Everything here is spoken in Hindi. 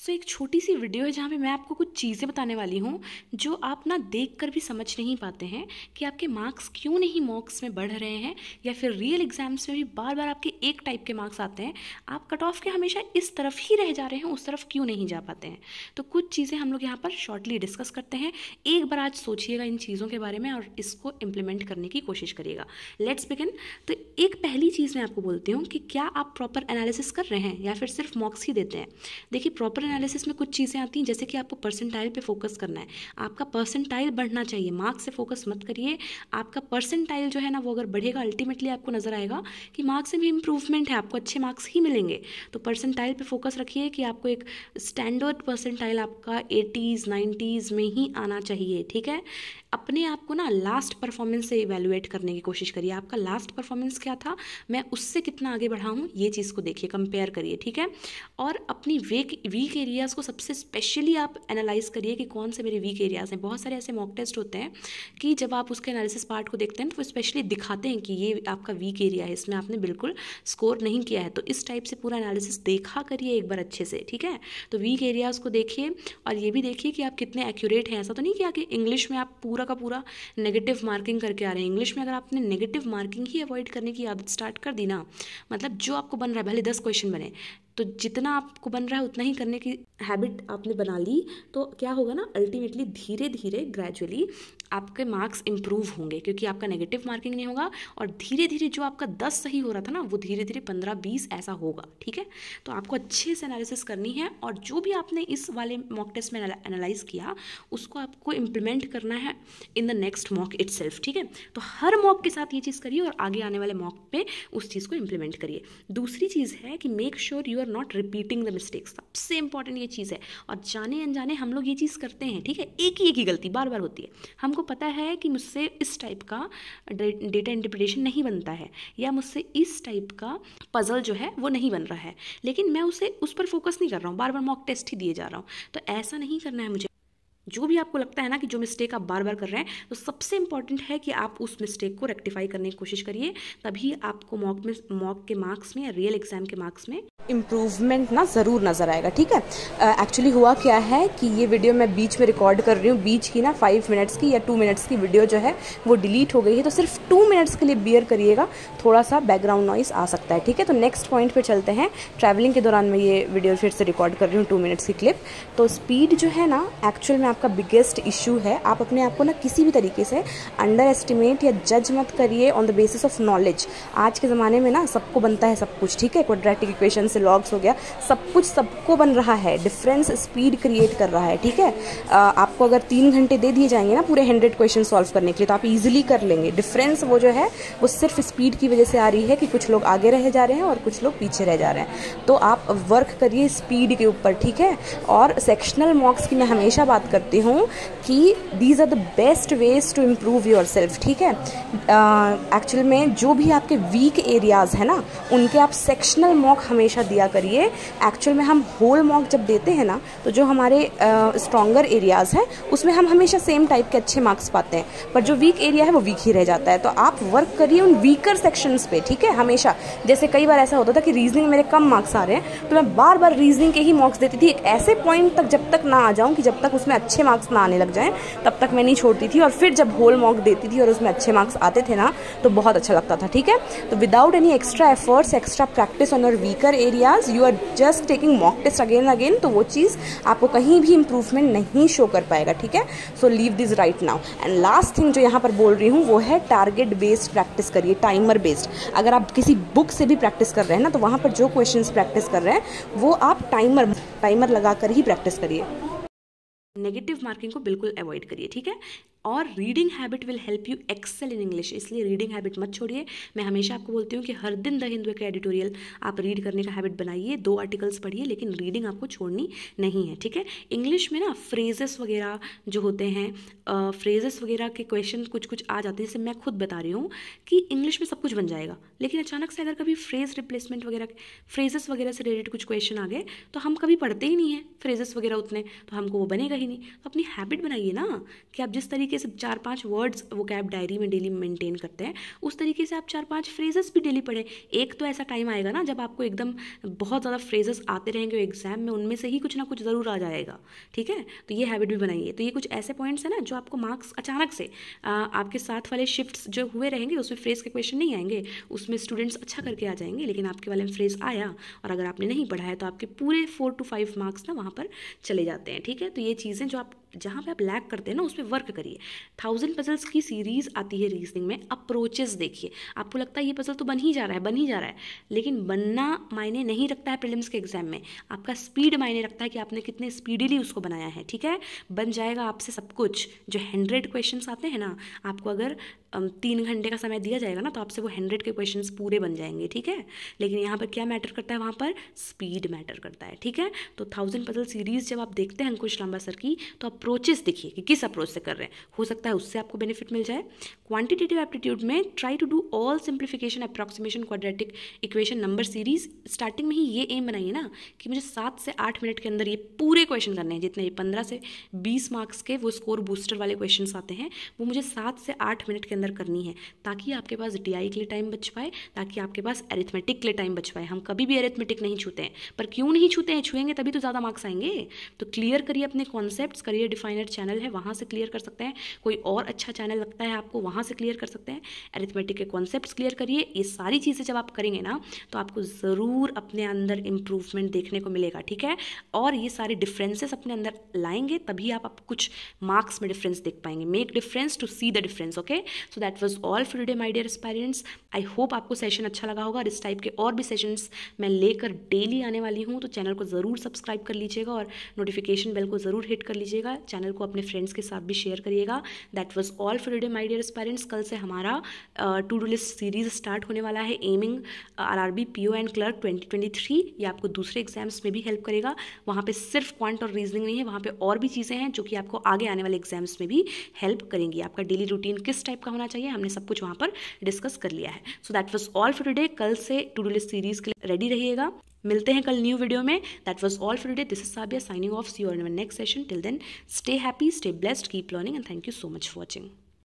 सो so, एक छोटी सी वीडियो है जहाँ पे मैं आपको कुछ चीज़ें बताने वाली हूँ जो आप ना देख कर भी समझ नहीं पाते हैं कि आपके मार्क्स क्यों नहीं मॉक्स में बढ़ रहे हैं या फिर रियल एग्जाम्स में भी बार बार आपके एक टाइप के मार्क्स आते हैं आप कट ऑफ के हमेशा इस तरफ ही रह जा रहे हैं उस तरफ क्यों नहीं जा पाते हैं तो कुछ चीज़ें हम लोग यहाँ पर शॉर्टली डिस्कस करते हैं एक बार आज सोचिएगा इन चीज़ों के बारे में और इसको इम्प्लीमेंट करने की कोशिश करिएगा लेट्स बिगिन तो एक पहली चीज़ मैं आपको बोलती हूँ कि क्या आप प्रॉपर एनालिसिस कर रहे हैं या फिर सिर्फ मॉक्स ही देते हैं देखिए प्रॉपर एनालिसिस में कुछ चीज़ें आती हैं जैसे कि आपको परसेंटाइल पे फोकस करना है आपका परसेंटाइल बढ़ना चाहिए मार्क्स से फोकस मत करिए आपका परसेंटाइल जो है ना वो अगर बढ़ेगा अल्टीमेटली आपको नजर आएगा कि मार्क्स में भी इंप्रूवमेंट है आपको अच्छे मार्क्स ही मिलेंगे तो परसेंटाइल पर फोकस रखिए कि आपको एक स्टैंडर्ड परसेंटाइल आपका एटीज़ नाइन्टीज़ में ही आना चाहिए ठीक है अपने आप को ना लास्ट परफॉर्मेंस से इवेलुएट करने की कोशिश करिए आपका लास्ट परफॉर्मेंस क्या था मैं उससे कितना आगे बढ़ा हूँ ये चीज़ को देखिए कंपेयर करिए ठीक है और अपनी वीक वीक एरियाज़ को सबसे स्पेशली आप एनालाइज़ करिए कि कौन से मेरे वीक एरियाज़ हैं बहुत सारे ऐसे मॉक टेस्ट होते हैं कि जब आप उसके एनालिसिस पार्ट को देखते हैं तो स्पेशली दिखाते हैं कि ये आपका वीक एरिया है इसमें आपने बिल्कुल स्कोर नहीं किया है तो इस टाइप से पूरा एनालिसिस देखा करिए एक बार अच्छे से ठीक है तो वीक एरियाज़ को देखिए और ये भी देखिए कि आप कितने एक्यूरेट हैं ऐसा तो नहीं किया कि इंग्लिश में आप पूरा का पूरा नेगेटिव मार्किंग करके आ रहे हैं इंग्लिश में अगर आपने नेगेटिव मार्किंग ही अवॉइड करने की आदत स्टार्ट कर दी ना मतलब जो आपको बन रहा है भले दस क्वेश्चन बने तो जितना आपको बन रहा है उतना ही करने की हैबिट आपने बना ली तो क्या होगा ना अल्टीमेटली धीरे धीरे ग्रेजुअली आपके मार्क्स इंप्रूव होंगे क्योंकि आपका नेगेटिव मार्किंग नहीं होगा और धीरे धीरे जो आपका दस सही हो रहा था ना वो धीरे धीरे पंद्रह बीस ऐसा होगा ठीक है तो आपको अच्छे से एनालिसिस करनी है और जो भी आपने इस वाले मॉक टेस्ट में एनालाइज किया उसको आपको इम्प्लीमेंट करना है in the next mock it ठीक है तो हर मॉक के साथ ये चीज़ करिए और आगे आने वाले मॉक पे उस चीज़ को इम्प्लीमेंट करिए दूसरी चीज़ है कि make sure you you are not repeating the mistakes सबसे इंपॉर्टेंट ये चीज़ है और जाने अनजाने हम लोग ये चीज़ करते हैं ठीक है एक ही एक ही गलती बार बार होती है हमको पता है कि मुझसे इस टाइप का डेटा इंटरप्रिटेशन नहीं बनता है या मुझसे इस टाइप का पजल जो है वो नहीं बन रहा है लेकिन मैं उसे उस पर फोकस नहीं कर रहा हूँ बार बार मॉक टेस्ट ही दिए जा रहा हूँ तो ऐसा नहीं करना है मुझे जो भी आपको लगता है ना कि जो मिस्टेक आप बार बार कर रहे हैं तो सबसे इंपॉर्टेंट है कि आप उस मिस्टेक को रेक्टिफाई करने की कोशिश करिए तभी आपको मॉक में मॉक के मार्क्स में या रियल एग्जाम के मार्क्स में इम्प्रूवमेंट ना ज़रूर नज़र आएगा ठीक है एक्चुअली uh, हुआ क्या है कि ये वीडियो मैं बीच में रिकॉर्ड कर रही हूँ बीच की ना फाइव मिनट्स की या टू मिनट्स की वीडियो जो है वो डिलीट हो गई है तो सिर्फ टू मिनट्स के लिए बियर करिएगा थोड़ा सा बैकग्राउंड नॉइस आ सकता है ठीक है तो नेक्स्ट पॉइंट पर चलते हैं ट्रैवलिंग के दौरान मैं ये वीडियो फिर से रिकॉर्ड कर रही हूँ टू मिनट्स की क्लिप तो स्पीड जो है ना एक्चुअल में आपका बिगेस्ट इशू है आप अपने आप को ना किसी भी तरीके से अंडर एस्टिमेट या जज मत करिए on the basis of knowledge आज के ज़माने में ना सबको बनता है सब कुछ ठीक है क्वाड्रेटिक इक्वेशन से व्लॉग्स हो गया सब कुछ सबको बन रहा है डिफरेंस स्पीड क्रिएट कर रहा है ठीक है आपको अगर तीन घंटे दे दिए जाएंगे ना पूरे हंड्रेड क्वेश्चन सॉल्व करने के लिए तो आप ईजिली कर लेंगे डिफरेंस वो जो है वो सिर्फ स्पीड की वजह से आ रही है कि कुछ लोग आगे रह जा रहे हैं और कुछ लोग पीछे रह जा रहे हैं तो आप वर्क करिए स्पीड के ऊपर ठीक है और सेक्शनल मॉक्स की मैं हमेशा बात करती हूँ कि these are the best ways to improve yourself ठीक है एक्चुअल में जो भी आपके वीक एरियाज़ हैं ना उनके आप सेक्शनल मॉक हमेशा दिया करिए एक्चुअल में हम होल मॉक जब देते हैं ना तो जो हमारे स्ट्रॉगर एरियाज़ हैं उसमें हम हमेशा सेम टाइप के अच्छे मार्क्स पाते हैं पर जो वीक एरिया है वो वीक ही रह जाता है तो आप वर्क करिए उन वीकर सेक्शंस पे ठीक है हमेशा जैसे कई बार ऐसा होता था कि रीजनिंग मेरे कम मार्क्स आ रहे हैं तो मैं बार बार रीजनिंग के ही मार्क्स देती थी एक ऐसे पॉइंट तक जब तक ना आ जाऊँ कि जब तक उसमें अच्छे मार्क्स ना आने लग जाएँ तब तक मैं नहीं छोड़ती थी और फिर जब होल मॉक देती थी और उसमें अच्छे मार्क्स आते थे ना तो बहुत अच्छा लगता था ठीक है तो without any extra efforts extra practice on our weaker areas you are just taking mock test again again तो वो चीज़ आपको कहीं भी इंप्रूवमेंट नहीं शो कर पाएगा ठीक है so leave this right now and last thing जो यहाँ पर बोल रही हूँ वो है टारगेट बेस्ड प्रैक्टिस करिए टाइमर बेस्ड अगर आप किसी बुक से भी प्रैक्टिस कर रहे हैं ना तो वहाँ पर जो क्वेश्चन प्रैक्टिस कर रहे हैं वो आप टाइमर टाइमर लगा ही प्रैक्टिस करिए नेगेटिव मार्किंग को बिल्कुल अवॉइड करिए ठीक है और reading habit will help you excel in English इसलिए रीडिंग हैबिट मत छोड़िए मैं हमेशा आपको बोलती हूँ कि हर दिन द हिंदू का एडिटोरियल आप रीड करने का हैबिट बनाइए दो आर्टिकल्स पढ़िए लेकिन रीडिंग आपको छोड़नी नहीं है ठीक है इंग्लिश में ना फ्रेजेस वगैरह जो होते हैं फ्रेजेस वगैरह के क्वेश्चन कुछ कुछ आ जाते हैं जैसे मैं खुद बता रही हूँ कि इंग्लिश में सब कुछ बन जाएगा लेकिन अचानक से अगर कभी फ्रेज रिप्लेसमेंट वगैरह फ्रेजेस वगैरह से रिलेटेड कुछ क्वेश्चन आ गए तो हम कभी पढ़ते ही नहीं हैं फ्रेजेस वगैरह उतने तो हमको वो बनेगा ही नहीं तो अपनी हैबिट बनाइए ना कि आप जिस तरीके तरीके से चार पांच वर्ड्स वो कैब डायरी में डेली मेंटेन करते हैं उस तरीके से आप चार पांच फ्रेजेस भी डेली पढ़ें एक तो ऐसा टाइम आएगा ना जब आपको एकदम बहुत ज़्यादा फ्रेजेस आते रहेंगे एग्जाम में उनमें से ही कुछ ना कुछ ज़रूर आ जाएगा ठीक है तो ये हैबिट भी बनाइए तो ये कुछ ऐसे पॉइंट्स हैं ना जो आपको मार्क्स अचानक से आपके साथ वाले शिफ्ट जो हुए रहेंगे उसमें फ्रेज के क्वेश्चन नहीं आएंगे उसमें स्टूडेंट्स अच्छा करके आ जाएंगे लेकिन आपके वाले में फ्रेज आया और अगर आपने नहीं पढ़ा है तो आपके पूरे फोर टू फाइव मार्क्स ना वहाँ पर चले जाते हैं ठीक है तो ये चीज़ें जो आप जहाँ पे आप लैक करते हैं ना उस पर वर्क करिए थाउजेंड पजल्स की सीरीज़ आती है रीजनिंग में अप्रोचेस देखिए आपको लगता है ये पजल तो बन ही जा रहा है बन ही जा रहा है लेकिन बनना मायने नहीं रखता है प्रिलिम्स के एग्जाम में आपका स्पीड मायने रखता है कि आपने कितने स्पीडिली उसको बनाया है ठीक है बन जाएगा आपसे सब कुछ जो हंड्रेड क्वेश्चन आते हैं ना आपको अगर तीन घंटे का समय दिया जाएगा ना तो आपसे वो हंड्रेड के क्वेश्चन पूरे बन जाएंगे ठीक है लेकिन यहाँ पर क्या मैटर करता है वहाँ पर स्पीड मैटर करता है ठीक है तो थाउजेंड पजल सीरीज जब आप देखते हैं अंकुश लांबा सर की तो आप अप्रोचेस देखिए कि किस अप्रोच से कर रहे हैं हो सकता है उससे आपको बेनिफिट मिल जाए क्वांटिटेटिव एप्टीट्यूड में try to do all simplification approximation quadratic equation number series starting में ही ये एम बनाइए ना कि मुझे सात से आठ मिनट के अंदर ये पूरे क्वेश्चन करने हैं जितने पंद्रह से बीस मार्क्स के वो स्कोर बूस्टर वाले क्वेश्चन आते हैं वो मुझे सात से आठ मिनट के अंदर करनी है ताकि आपके पास डी के लिए टाइम बच पाए ताकि आपके पास एरिथमेटिक के लिए टाइम बच पाए हम कभी भी एरिथमेटिक नहीं छूते हैं पर क्यों नहीं छूते हैं छुएंगे तभी तो ज़्यादा मार्क्स आएंगे तो क्लियर करिए अपने कॉन्सेप्ट करिए प्रीडिफाइनड चैनल है वहाँ से क्लियर कर सकते हैं कोई और अच्छा चैनल लगता है आपको वहाँ से क्लियर कर सकते हैं एरिथमेटिक के कॉन्सेप्ट क्लियर करिए ये सारी चीज़ें जब आप करेंगे ना तो आपको ज़रूर अपने अंदर इम्प्रूवमेंट देखने को मिलेगा ठीक है और ये सारे डिफ्रेंसेस अपने अंदर लाएंगे तभी आप, आप कुछ मार्क्स में डिफरेंस देख पाएंगे make difference to see the difference okay so that was all for day my dear parents I hope आपको सेशन अच्छा लगा होगा इस टाइप के और भी सेशंस मैं लेकर डेली आने वाली हूँ तो चैनल को ज़रूर सब्सक्राइब कर लीजिएगा और नोटिफिकेशन बेल को ज़रूर हिट कर लीजिएगा चैनल को अपने फ्रेंड्स के साथ भी शेयर करिएगा that was all for day my dear parents कल से हमारा to do list series start होने वाला है aiming R R B P O and clerk twenty twenty three ये आपको दूसरे एग्जाम्स में भी हेल्प करेगा वहाँ पर सिर्फ क्वांट और रीजनिंग नहीं है वहाँ पर और भी चीज़ें हैं जो कि आपको आगे आने वाले एग्जाम्स में भी हेल्प करेंगी आपका डेली रूटीन किस टाइप का होना चाहिए हमने सब कुछ वहाँ पर डिस्कस कर लिया है so that was all for day कल से टू डू लिस्ट सीरीज के लिए रेडी रहिएगा मिलते हैं कल न्यू वीडियो में that was all for day this is Sabia signing off see और next session till then stay happy stay blessed keep learning and thank you so much for watching